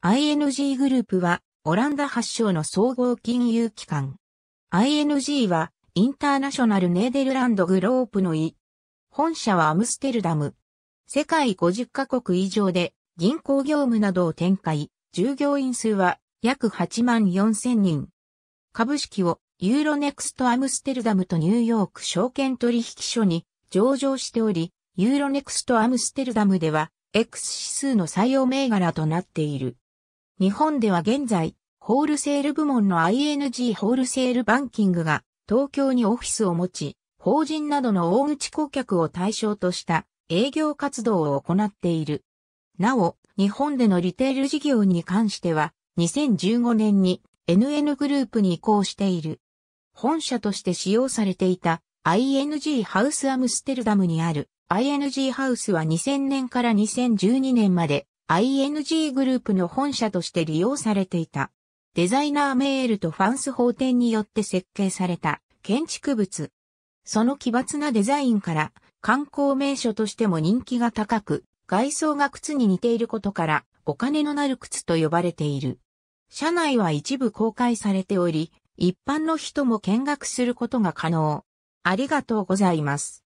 ING グループは、オランダ発祥の総合金融機関。ING は、インターナショナルネーデルランドグロープの意。本社はアムステルダム。世界50カ国以上で、銀行業務などを展開、従業員数は約8万4千人。株式をユーロネクストアムステルダムとニューヨーク証券取引所に上場しており、ユーロネクストアムステルダムでは X 指数の採用銘柄となっている。日本では現在、ホールセール部門の ING ホールセールバンキングが東京にオフィスを持ち、法人などの大口顧客を対象とした営業活動を行っている。なお、日本でのリテール事業に関しては、2015年に NN グループに移行している。本社として使用されていた ING ハウスアムステルダムにある ING ハウスは2000年から2012年まで ING グループの本社として利用されていた。デザイナーメールとファンス法典によって設計された建築物。その奇抜なデザインから観光名所としても人気が高く、外装が靴に似ていることからお金のなる靴と呼ばれている。車内は一部公開されており、一般の人も見学することが可能。ありがとうございます。